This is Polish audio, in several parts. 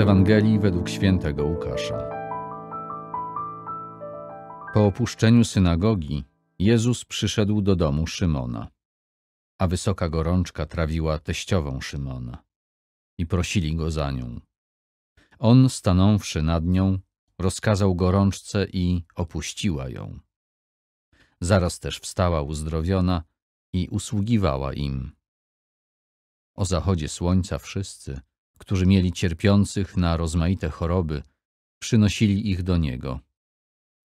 Ewangelii według świętego Łukasza. Po opuszczeniu synagogi Jezus przyszedł do domu Szymona, a wysoka gorączka trawiła teściową Szymona i prosili go za nią. On, stanąwszy nad nią, rozkazał gorączce i opuściła ją. Zaraz też wstała uzdrowiona i usługiwała im. O zachodzie słońca wszyscy, którzy mieli cierpiących na rozmaite choroby, przynosili ich do Niego.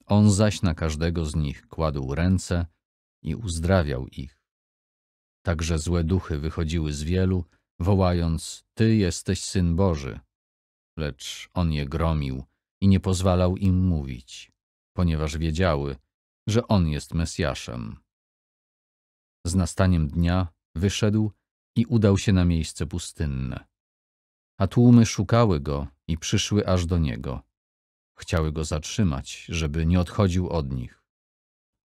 On zaś na każdego z nich kładł ręce i uzdrawiał ich. Także złe duchy wychodziły z wielu, wołając, Ty jesteś Syn Boży. Lecz On je gromił i nie pozwalał im mówić, ponieważ wiedziały, że On jest Mesjaszem. Z nastaniem dnia wyszedł i udał się na miejsce pustynne a tłumy szukały go i przyszły aż do niego. Chciały go zatrzymać, żeby nie odchodził od nich.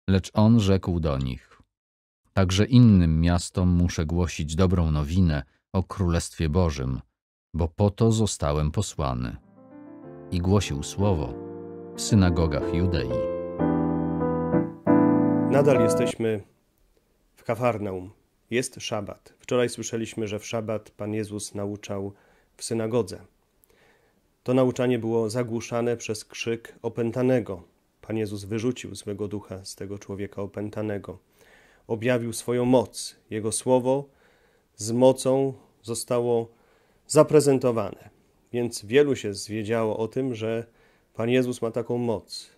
Lecz on rzekł do nich: Także innym miastom muszę głosić dobrą nowinę o Królestwie Bożym, bo po to zostałem posłany. I głosił słowo w synagogach Judei. Nadal jesteśmy w Kafarnaum. Jest szabat. Wczoraj słyszeliśmy, że w szabat Pan Jezus nauczał w synagodze. To nauczanie było zagłuszane przez krzyk opętanego. Pan Jezus wyrzucił złego ducha z tego człowieka opętanego. Objawił swoją moc. Jego słowo z mocą zostało zaprezentowane. Więc wielu się zwiedziało o tym, że Pan Jezus ma taką moc.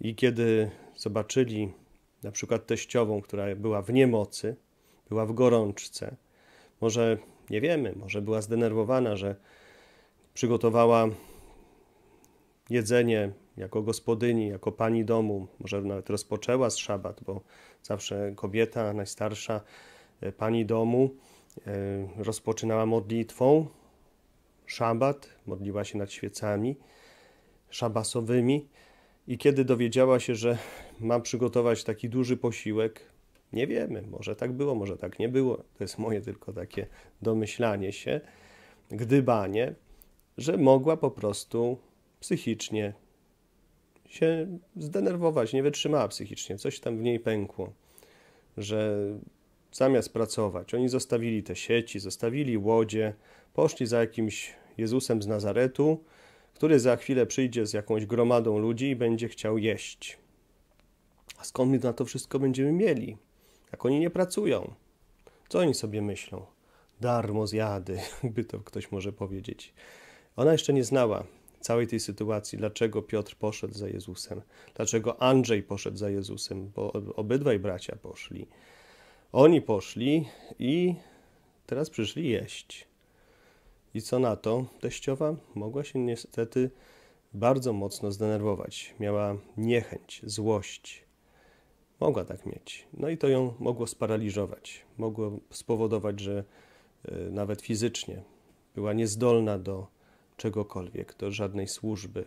I kiedy zobaczyli na przykład teściową, która była w niemocy, była w gorączce, może nie wiemy, może była zdenerwowana, że przygotowała jedzenie jako gospodyni, jako pani domu. Może nawet rozpoczęła z szabat, bo zawsze kobieta, najstarsza e, pani domu, e, rozpoczynała modlitwą szabat, modliła się nad świecami szabasowymi. I kiedy dowiedziała się, że ma przygotować taki duży posiłek, nie wiemy, może tak było, może tak nie było. To jest moje tylko takie domyślanie się, gdybanie, że mogła po prostu psychicznie się zdenerwować, nie wytrzymała psychicznie, coś tam w niej pękło, że zamiast pracować, oni zostawili te sieci, zostawili łodzie, poszli za jakimś Jezusem z Nazaretu, który za chwilę przyjdzie z jakąś gromadą ludzi i będzie chciał jeść. A skąd my na to wszystko będziemy mieli? Jak oni nie pracują, co oni sobie myślą? Darmo zjady, jakby to ktoś może powiedzieć. Ona jeszcze nie znała całej tej sytuacji, dlaczego Piotr poszedł za Jezusem, dlaczego Andrzej poszedł za Jezusem, bo obydwaj bracia poszli. Oni poszli i teraz przyszli jeść. I co na to? Teściowa mogła się niestety bardzo mocno zdenerwować. Miała niechęć, złość Mogła tak mieć. No i to ją mogło sparaliżować. Mogło spowodować, że e, nawet fizycznie była niezdolna do czegokolwiek, do żadnej służby.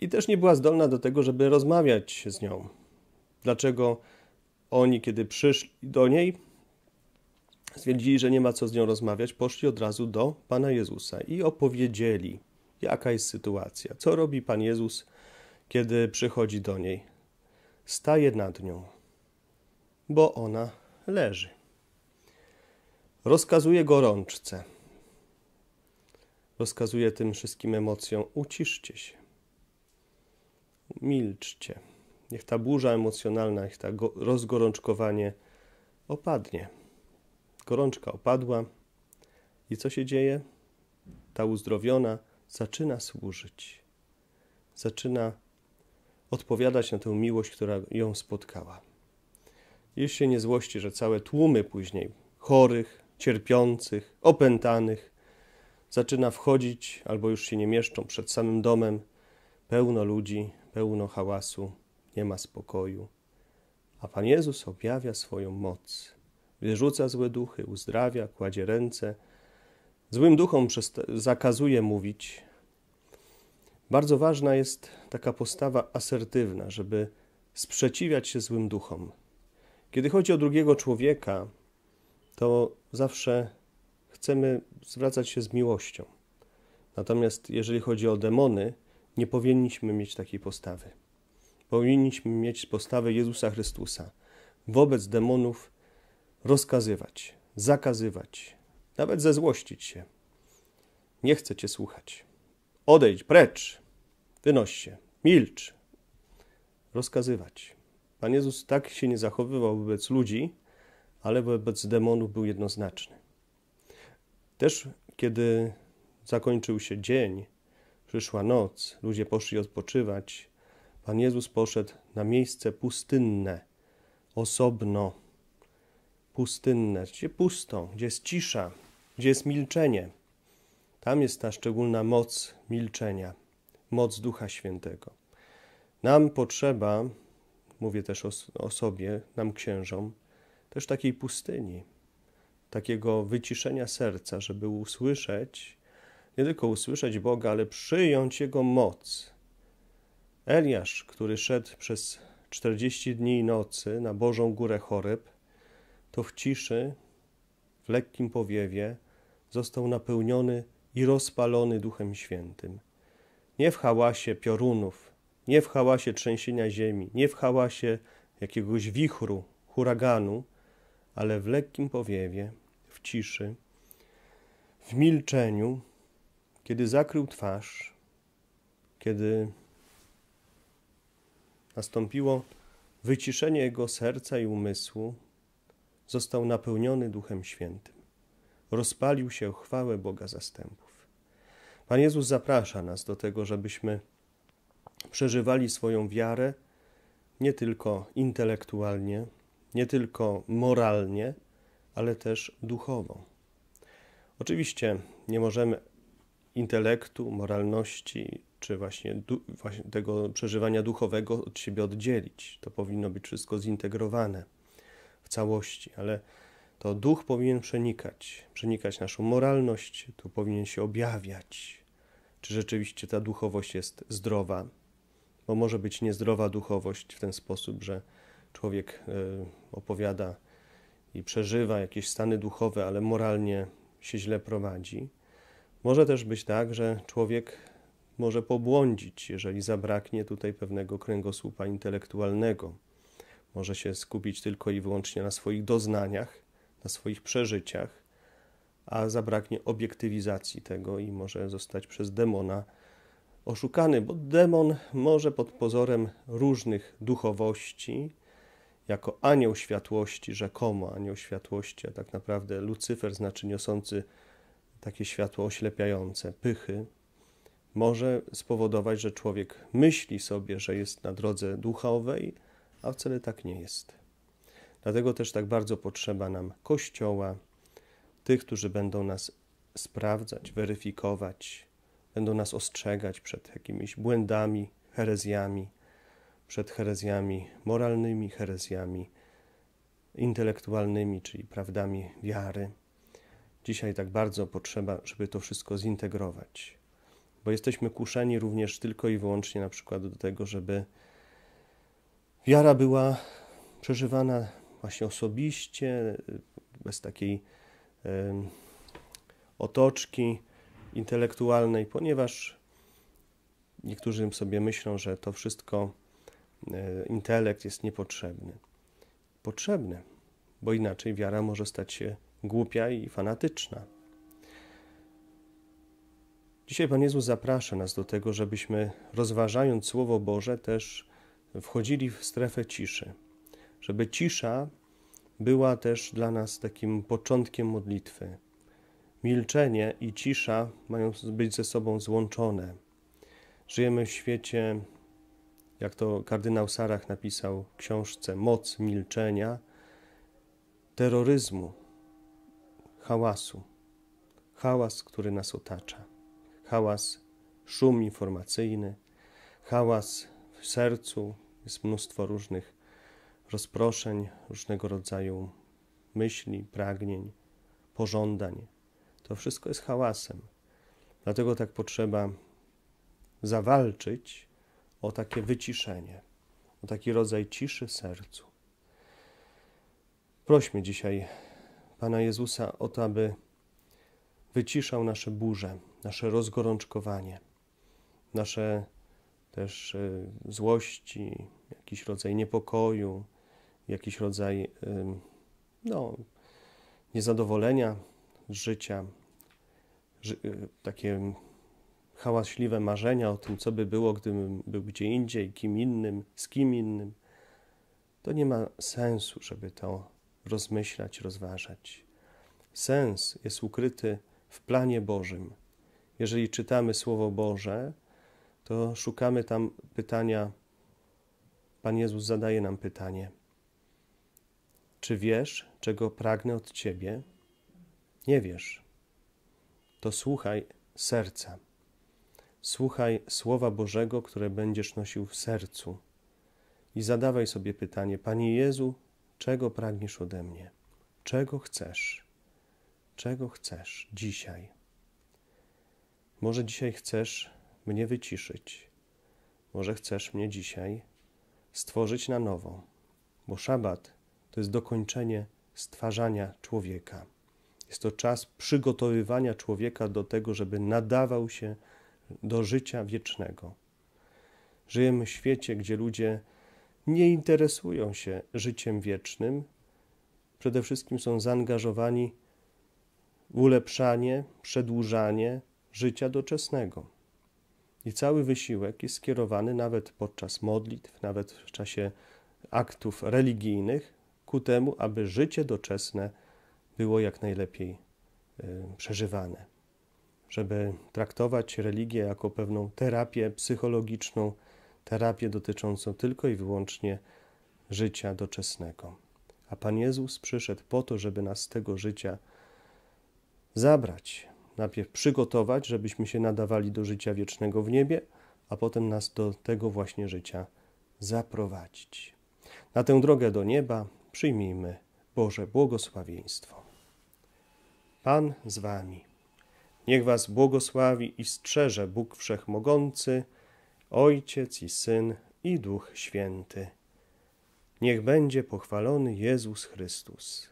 I też nie była zdolna do tego, żeby rozmawiać z nią. Dlaczego oni, kiedy przyszli do niej, stwierdzili, że nie ma co z nią rozmawiać, poszli od razu do Pana Jezusa i opowiedzieli, jaka jest sytuacja, co robi Pan Jezus, kiedy przychodzi do niej staje nad nią, bo ona leży. Rozkazuje gorączce. Rozkazuje tym wszystkim emocjom: uciszcie się, milczcie. Niech ta burza emocjonalna, niech to rozgorączkowanie opadnie. Gorączka opadła i co się dzieje? Ta uzdrowiona zaczyna służyć, zaczyna odpowiadać na tę miłość, która ją spotkała. Już się nie złości, że całe tłumy później chorych, cierpiących, opętanych zaczyna wchodzić albo już się nie mieszczą przed samym domem. Pełno ludzi, pełno hałasu, nie ma spokoju. A Pan Jezus objawia swoją moc. Wyrzuca złe duchy, uzdrawia, kładzie ręce. Złym duchom zakazuje mówić, bardzo ważna jest taka postawa asertywna, żeby sprzeciwiać się złym duchom. Kiedy chodzi o drugiego człowieka, to zawsze chcemy zwracać się z miłością. Natomiast jeżeli chodzi o demony, nie powinniśmy mieć takiej postawy. Powinniśmy mieć postawę Jezusa Chrystusa. Wobec demonów rozkazywać, zakazywać, nawet zezłościć się. Nie chcę Cię słuchać. Odejdź, precz, wynoś się, milcz. Rozkazywać. Pan Jezus tak się nie zachowywał wobec ludzi, ale wobec demonów był jednoznaczny. Też kiedy zakończył się dzień, przyszła noc, ludzie poszli odpoczywać, Pan Jezus poszedł na miejsce pustynne, osobno, pustynne, gdzie pusto, gdzie jest cisza, gdzie jest milczenie. Tam jest ta szczególna moc milczenia, moc Ducha Świętego. Nam potrzeba, mówię też o, o sobie, nam księżom, też takiej pustyni, takiego wyciszenia serca, żeby usłyszeć, nie tylko usłyszeć Boga, ale przyjąć Jego moc. Eliasz, który szedł przez 40 dni i nocy na Bożą Górę Choreb, to w ciszy, w lekkim powiewie został napełniony i rozpalony Duchem Świętym. Nie w hałasie piorunów, nie w hałasie trzęsienia ziemi, nie w hałasie jakiegoś wichru, huraganu, ale w lekkim powiewie, w ciszy, w milczeniu, kiedy zakrył twarz, kiedy nastąpiło wyciszenie jego serca i umysłu, został napełniony Duchem Świętym rozpalił się chwałę Boga zastępów. Pan Jezus zaprasza nas do tego, żebyśmy przeżywali swoją wiarę nie tylko intelektualnie, nie tylko moralnie, ale też duchowo. Oczywiście nie możemy intelektu, moralności czy właśnie, du, właśnie, tego przeżywania duchowego od siebie oddzielić. To powinno być wszystko zintegrowane w całości, ale to duch powinien przenikać, przenikać naszą moralność, tu powinien się objawiać, czy rzeczywiście ta duchowość jest zdrowa, bo może być niezdrowa duchowość w ten sposób, że człowiek e, opowiada i przeżywa jakieś stany duchowe, ale moralnie się źle prowadzi. Może też być tak, że człowiek może pobłądzić, jeżeli zabraknie tutaj pewnego kręgosłupa intelektualnego. Może się skupić tylko i wyłącznie na swoich doznaniach, na swoich przeżyciach, a zabraknie obiektywizacji tego i może zostać przez demona oszukany, bo demon może pod pozorem różnych duchowości, jako anioł światłości, rzekomo anioł światłości, a tak naprawdę Lucyfer znaczy niosący takie światło oślepiające, pychy, może spowodować, że człowiek myśli sobie, że jest na drodze duchowej, a wcale tak nie jest. Dlatego też tak bardzo potrzeba nam Kościoła, tych, którzy będą nas sprawdzać, weryfikować, będą nas ostrzegać przed jakimiś błędami, herezjami, przed herezjami moralnymi, herezjami intelektualnymi, czyli prawdami wiary. Dzisiaj tak bardzo potrzeba, żeby to wszystko zintegrować, bo jesteśmy kuszeni również tylko i wyłącznie na przykład do tego, żeby wiara była przeżywana właśnie osobiście, y, bez takiej otoczki intelektualnej, ponieważ niektórzy sobie myślą, że to wszystko, e, intelekt jest niepotrzebny. Potrzebny, bo inaczej wiara może stać się głupia i fanatyczna. Dzisiaj Pan Jezus zaprasza nas do tego, żebyśmy rozważając Słowo Boże też wchodzili w strefę ciszy żeby cisza była też dla nas takim początkiem modlitwy. Milczenie i cisza mają być ze sobą złączone. Żyjemy w świecie, jak to kardynał Sarach napisał w książce, moc milczenia, terroryzmu, hałasu. Hałas, który nas otacza. Hałas, szum informacyjny, hałas w sercu, jest mnóstwo różnych rozproszeń, różnego rodzaju myśli, pragnień, pożądań. To wszystko jest hałasem. Dlatego tak potrzeba zawalczyć o takie wyciszenie, o taki rodzaj ciszy sercu. Prośmy dzisiaj Pana Jezusa o to, aby wyciszał nasze burze, nasze rozgorączkowanie, nasze też y, złości, jakiś rodzaj niepokoju, jakiś rodzaj no, niezadowolenia z życia, y, takie hałaśliwe marzenia o tym, co by było, gdybym był gdzie indziej, kim innym, z kim innym, to nie ma sensu, żeby to rozmyślać, rozważać. Sens jest ukryty w planie Bożym. Jeżeli czytamy Słowo Boże, to szukamy tam pytania. Pan Jezus zadaje nam pytanie: czy wiesz, czego pragnę od ciebie? Nie wiesz. To słuchaj serca. Słuchaj Słowa Bożego, które będziesz nosił w sercu i zadawaj sobie pytanie: Panie Jezu, czego pragniesz ode mnie? Czego chcesz? Czego chcesz dzisiaj? Może dzisiaj chcesz mnie wyciszyć, może chcesz mnie dzisiaj stworzyć na nowo, bo Szabat to jest dokończenie stwarzania człowieka. Jest to czas przygotowywania człowieka do tego, żeby nadawał się do życia wiecznego. Żyjemy w świecie, gdzie ludzie nie interesują się życiem wiecznym, przede wszystkim są zaangażowani w ulepszanie, przedłużanie życia doczesnego. I cały wysiłek jest skierowany nawet podczas modlitw, nawet w czasie aktów religijnych ku temu, aby życie doczesne było jak najlepiej y, przeżywane. Żeby traktować religię jako pewną terapię psychologiczną, terapię dotyczącą tylko i wyłącznie życia doczesnego. A Pan Jezus przyszedł po to, żeby nas z tego życia zabrać, najpierw przygotować, żebyśmy się nadawali do życia wiecznego w niebie, a potem nas do tego właśnie życia zaprowadzić. Na tę drogę do nieba przyjmijmy Boże błogosławieństwo. Pan z wami. Niech was błogosławi i strzeże Bóg Wszechmogący, Ojciec i Syn i Duch Święty. Niech będzie pochwalony Jezus Chrystus.